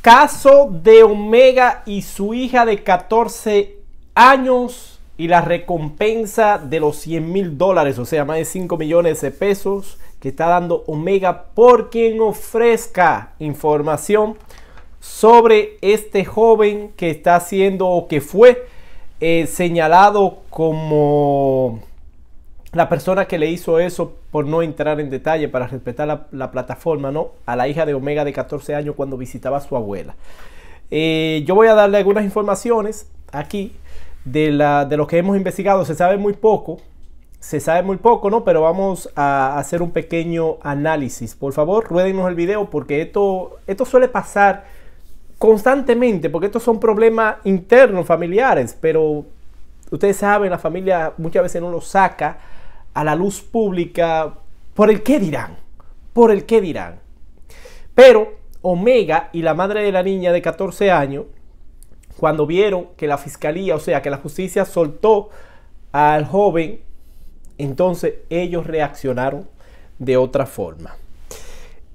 Caso de Omega y su hija de 14 años y la recompensa de los 100 mil dólares, o sea, más de 5 millones de pesos que está dando Omega por quien ofrezca información sobre este joven que está siendo o que fue eh, señalado como la persona que le hizo eso, por no entrar en detalle, para respetar la, plataforma, ¿no? A la hija de Omega de 14 años cuando visitaba a su abuela. Eh, yo voy a darle algunas informaciones aquí de, la, de lo que hemos investigado. Se sabe muy poco, se sabe muy poco, ¿no? Pero vamos a hacer un pequeño análisis. Por favor, ruédenos el video porque esto, esto suele pasar constantemente, porque estos son problemas internos, familiares, pero ustedes saben, la familia muchas veces no lo saca a la luz pública por el qué dirán, por el qué dirán. Pero Omega y la madre de la niña de 14 años, cuando vieron que la fiscalía, o sea, que la justicia soltó al joven, entonces ellos reaccionaron de otra forma.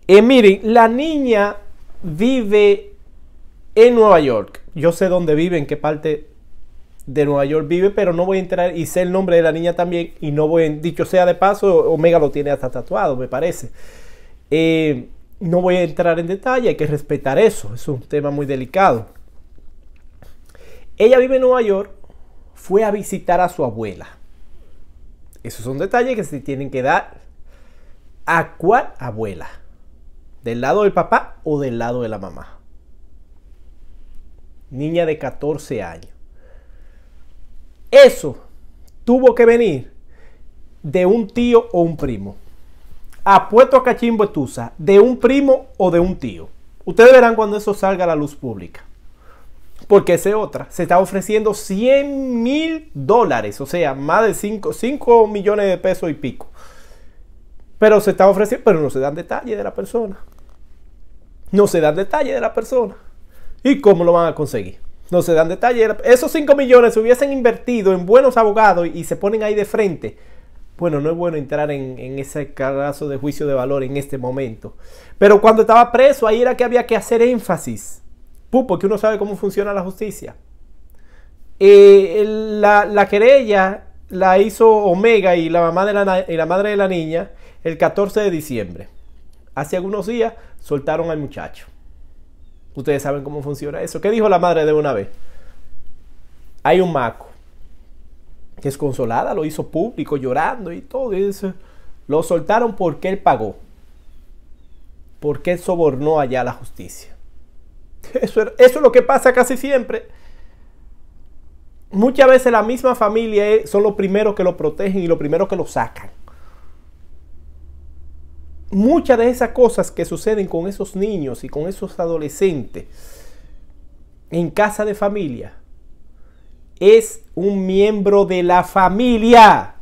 Y eh, miren, la niña vive en Nueva York. Yo sé dónde vive, en qué parte de Nueva York vive, pero no voy a entrar y sé el nombre de la niña también y no voy, dicho sea de paso, Omega lo tiene hasta tatuado, me parece. Eh, no voy a entrar en detalle, hay que respetar eso, es un tema muy delicado. Ella vive en Nueva York, fue a visitar a su abuela. Esos son detalles que se tienen que dar. ¿A cuál abuela? ¿Del lado del papá o del lado de la mamá? Niña de 14 años. Eso tuvo que venir de un tío o un primo. a a cachimbo estusa, de un primo o de un tío. Ustedes verán cuando eso salga a la luz pública. Porque ese otra se está ofreciendo 100 mil dólares, o sea, más de 5, 5 millones de pesos y pico. Pero se está ofreciendo, pero no se dan detalles de la persona. No se dan detalles de la persona. ¿Y cómo lo van a conseguir? no se dan detalles. Esos 5 millones se hubiesen invertido en buenos abogados y se ponen ahí de frente. Bueno, no es bueno entrar en, ese carrazo de juicio de valor en este momento. Pero cuando estaba preso, ahí era que había que hacer énfasis. porque uno sabe cómo funciona la justicia. Eh, la, querella la hizo Omega y la, mamá de y la madre de la niña el 14 de diciembre. Hace algunos días soltaron al muchacho. Ustedes saben cómo funciona eso. ¿Qué dijo la madre de una vez? Hay un maco que es consolada, lo hizo público, llorando y todo. eso. Lo soltaron porque él pagó. Porque él sobornó allá la justicia. Eso, eso es lo que pasa casi siempre. Muchas veces la misma familia eh, son los primeros que lo protegen y los primeros que lo sacan muchas de esas cosas que suceden con esos niños y con esos adolescentes en casa de familia es un miembro de la familia.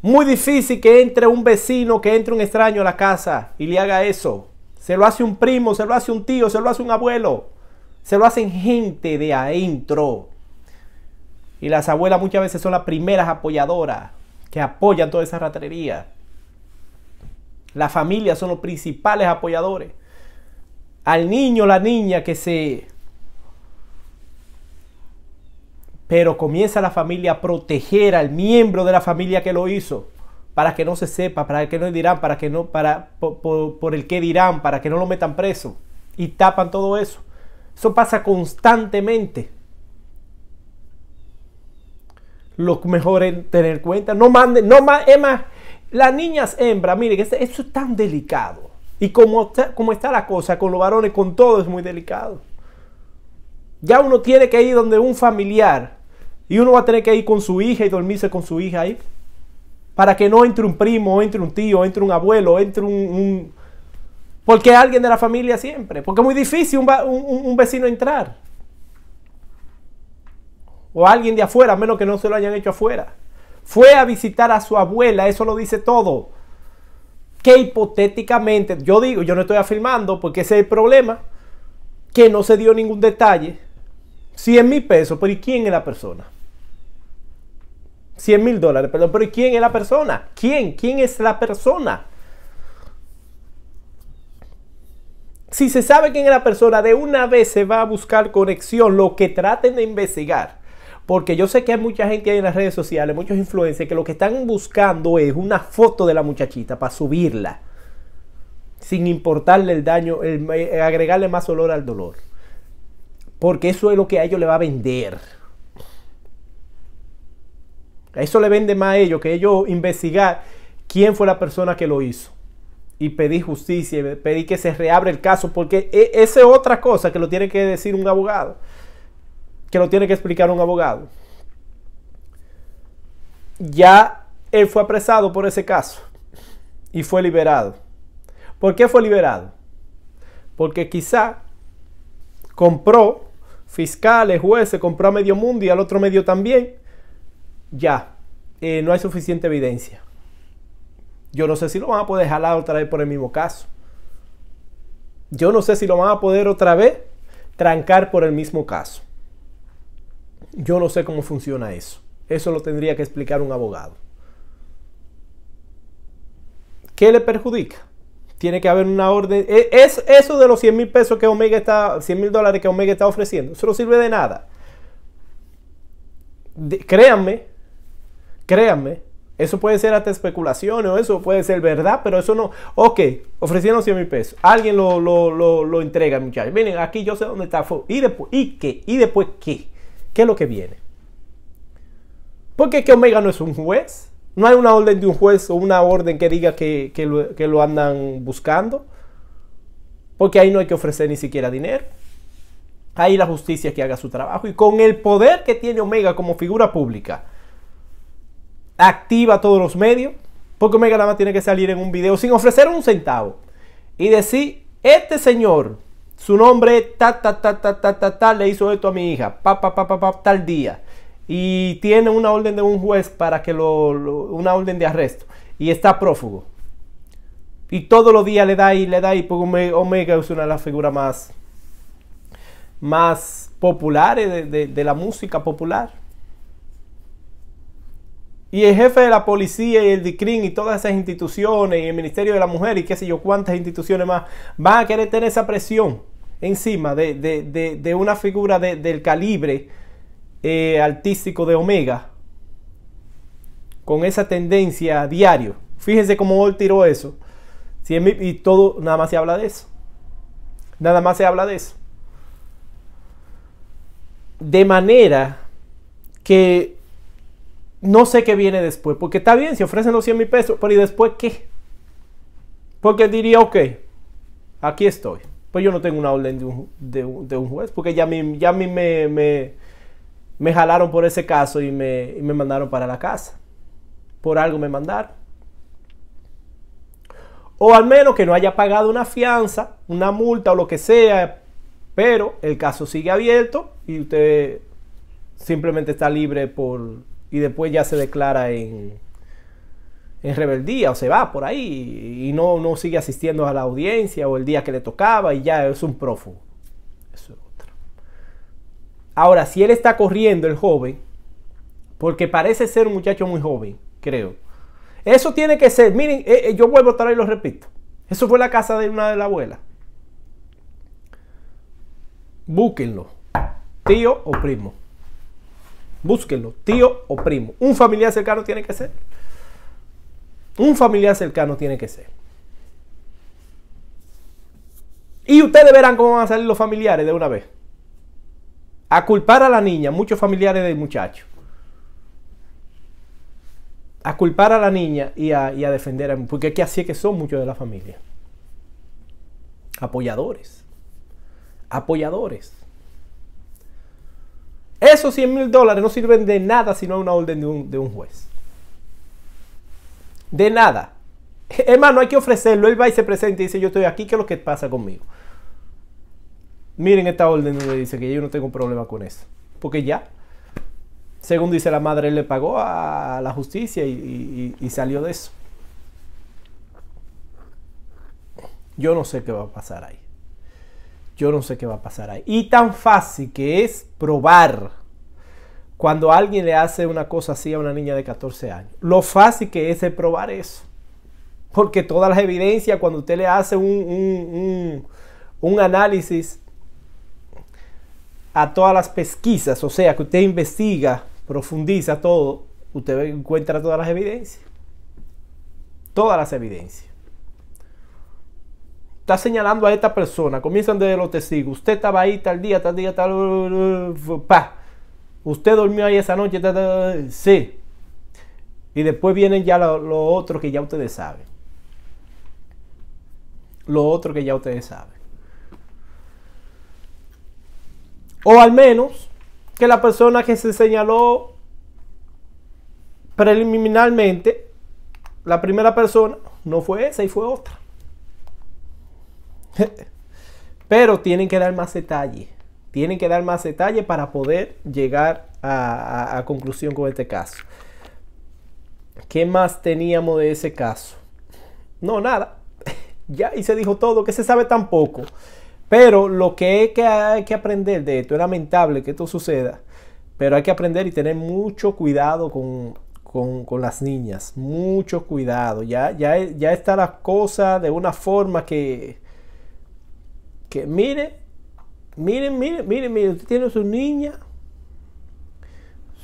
Muy difícil que entre un vecino, que entre un extraño a la casa y le haga eso. Se lo hace un primo, se lo hace un tío, se lo hace un abuelo. Se lo hacen gente de adentro. Y las abuelas muchas veces son las primeras apoyadoras que apoyan toda esa ratrería. La familia son los principales apoyadores. Al niño, la niña que se... Pero comienza la familia a proteger al miembro de la familia que lo hizo, para que no se sepa, para que no dirán, para que no, para, por, el que dirán, para que no lo metan preso. Y tapan todo eso. Eso pasa constantemente lo mejor es tener cuenta. No manden, no más, es más, las niñas hembras, miren, eso es tan delicado. Y como está, está la cosa con los varones, con todo es muy delicado. Ya uno tiene que ir donde un familiar y uno va a tener que ir con su hija y dormirse con su hija ahí. Para que no entre un primo, entre un tío, entre un abuelo, entre un... porque alguien de la familia siempre. Porque es muy difícil un, un vecino entrar. O alguien de afuera, a menos que no se lo hayan hecho afuera. Fue a visitar a su abuela, eso lo dice todo. Que hipotéticamente, yo digo, yo no estoy afirmando porque ese es el problema, que no se dio ningún detalle. 100 mil pesos, pero ¿y quién es la persona? 100 mil dólares, perdón, pero ¿y quién es la persona? ¿Quién? ¿Quién es la persona? Si se sabe quién es la persona, de una vez se va a buscar conexión, lo que traten de investigar. Porque yo sé que hay mucha gente ahí en las redes sociales, muchos influencers, que lo que están buscando es una foto de la muchachita para subirla. Sin importarle el daño, eh, agregarle más olor al dolor. Porque eso es lo que a ellos le va a vender. A Eso le vende más a ellos que ellos investigar quién fue la persona que lo hizo. Y pedir justicia, pedir que se reabra el caso, porque e, esa es otra cosa que lo tiene que decir un abogado que lo tiene que explicar un abogado. Ya él fue apresado por ese caso y fue liberado. ¿Por qué fue liberado? Porque quizá compró fiscales, jueces, compró a medio mundo y al otro medio también. Ya, eh, no hay suficiente evidencia. Yo no sé si lo van a poder jalar otra vez por el mismo caso. Yo no sé si lo van a poder otra vez trancar por el mismo caso. Yo no sé cómo funciona eso. Eso lo tendría que explicar un abogado. ¿Qué le perjudica? Tiene que haber una orden. E, es eso de los 100 mil pesos que Omega está, 100 mil dólares que Omega está ofreciendo. Eso no sirve de nada. créanme, créanme, eso puede ser hasta especulación o eso puede ser verdad, pero eso no. Ok, ofrecieron 100 mil pesos. Alguien lo, lo, entrega, muchachos. Miren, aquí yo sé dónde está. ¿Y después? ¿Y qué? ¿Y después qué? ¿Qué es lo que viene? Porque que Omega no es un juez. No hay una orden de un juez o una orden que diga que, lo, que lo andan buscando. Porque ahí no hay que ofrecer ni siquiera dinero. Ahí la justicia que haga su trabajo. Y con el poder que tiene Omega como figura pública, activa todos los medios. Porque Omega nada más tiene que salir en un video sin ofrecer un centavo. Y decir, este señor su nombre, ta, ta, ta, ta, ta, ta, le hizo esto a mi hija, pa, pa, pa, pa, tal día. Y tiene una orden de un juez para que lo, una orden de arresto. Y está prófugo. Y todos los días le da y le da y porque Omega es una de las figuras más, más populares de, de la música popular. Y el jefe de la policía y el DICRIN y todas esas instituciones y el Ministerio de la Mujer y qué sé yo cuántas instituciones más van a querer tener esa presión encima de, una figura del calibre eh, artístico de Omega, con esa tendencia a diario. Fíjense cómo él tiró eso. Si y todo, nada más se habla de eso. Nada más se habla de eso. De manera que no sé qué viene después. Porque está bien, si ofrecen los 100 mil pesos, pero ¿y después qué? Porque diría, ok, aquí estoy pues yo no tengo una orden de un, juez, porque ya a mí, ya mí me, jalaron por ese caso y me, y me mandaron para la casa. Por algo me mandaron. O al menos que no haya pagado una fianza, una multa o lo que sea, pero el caso sigue abierto y usted simplemente está libre por... y después ya se declara en en rebeldía o se va por ahí y no, no sigue asistiendo a la audiencia o el día que le tocaba y ya es un prófugo. Eso es otro. Ahora, si él está corriendo, el joven, porque parece ser un muchacho muy joven, creo. Eso tiene que ser, miren, eh, eh, yo vuelvo otra vez y lo repito. Eso fue la casa de una de la abuela. Búsquenlo, tío o primo. Búsquenlo, tío o primo. Un familiar cercano tiene que ser. Un familiar cercano tiene que ser. Y ustedes verán cómo van a salir los familiares de una vez. A culpar a la niña, muchos familiares del muchacho. A culpar a la niña y a, defender a... Porque es así es que son muchos de la familia. Apoyadores. Apoyadores. Esos 100 mil dólares no sirven de nada si no hay una orden de un juez de nada. Hermano, hay que ofrecerlo. Él va y se presenta y dice, yo estoy aquí, ¿qué es lo que pasa conmigo? Miren esta orden donde dice que yo no tengo problema con eso. Porque ya, según dice la madre, él le pagó a la justicia y, y salió de eso. Yo no sé qué va a pasar ahí. Yo no sé qué va a pasar ahí. Y tan fácil que es probar cuando alguien le hace una cosa así a una niña de 14 años. Lo fácil que es probar eso. Porque todas las evidencias, cuando usted le hace un, un, análisis a todas las pesquisas, o sea, que usted investiga, profundiza todo, usted encuentra todas las evidencias. Todas las evidencias. Está señalando a esta persona, comienzan desde los testigos. Usted estaba ahí tal día, tal día, tal... Pa usted durmió ahí esa noche, sí. Y después vienen ya los otros que ya ustedes saben. Lo otro que ya ustedes saben. O al menos que la persona que se señaló preliminarmente, la primera persona, no fue esa y fue otra. Pero tienen que dar más detalle tienen que dar más detalle para poder llegar a, conclusión con este caso. ¿Qué más teníamos de ese caso? No, nada. ya, y se dijo todo, que se sabe tampoco. Pero lo que hay, que aprender de esto, es lamentable que esto suceda, pero hay que aprender y tener mucho cuidado con, las niñas, mucho cuidado. Ya, ya, ya está la cosa de una forma que, que mire, Miren, miren, miren, miren, usted tiene su niña,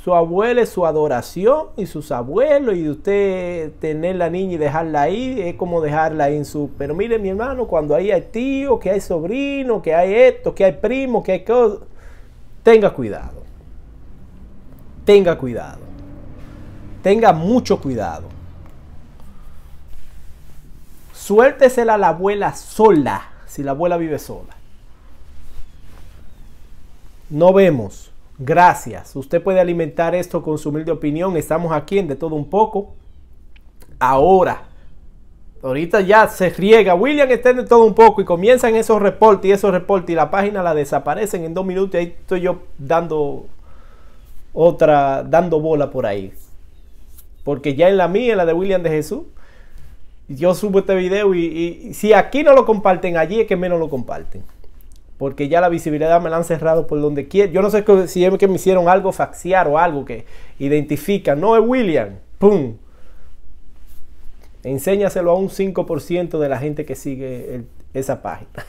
su abuela es su adoración y sus abuelos, y usted tener la niña y dejarla ahí, es como dejarla ahí en su. Pero miren, mi hermano, cuando ahí hay tío, que hay sobrino, que hay esto, que hay primo, que hay todo tenga cuidado. Tenga cuidado. Tenga mucho cuidado. Suéltesela a la abuela sola, si la abuela vive sola. No vemos. Gracias. Usted puede alimentar esto con su humilde opinión. Estamos aquí en de todo un poco. Ahora. Ahorita ya se riega. William está en de todo un poco y comienzan esos reportes y esos reportes y la página la desaparecen en dos minutos y ahí estoy yo dando otra, dando bola por ahí. Porque ya en la mía, en la de William de Jesús, yo subo este video y, y si aquí no lo comparten, allí es que menos lo comparten porque ya la visibilidad me la han cerrado por donde quiera. Yo no sé si es que me hicieron algo faxiar o algo que identifica. No es William. ¡Pum! Enséñaselo a un 5% de la gente que sigue esa página.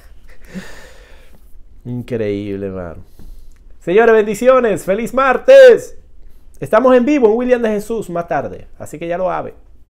Increíble, hermano. Señores, bendiciones. Feliz martes. Estamos en vivo en William de Jesús más tarde. Así que ya lo sabe.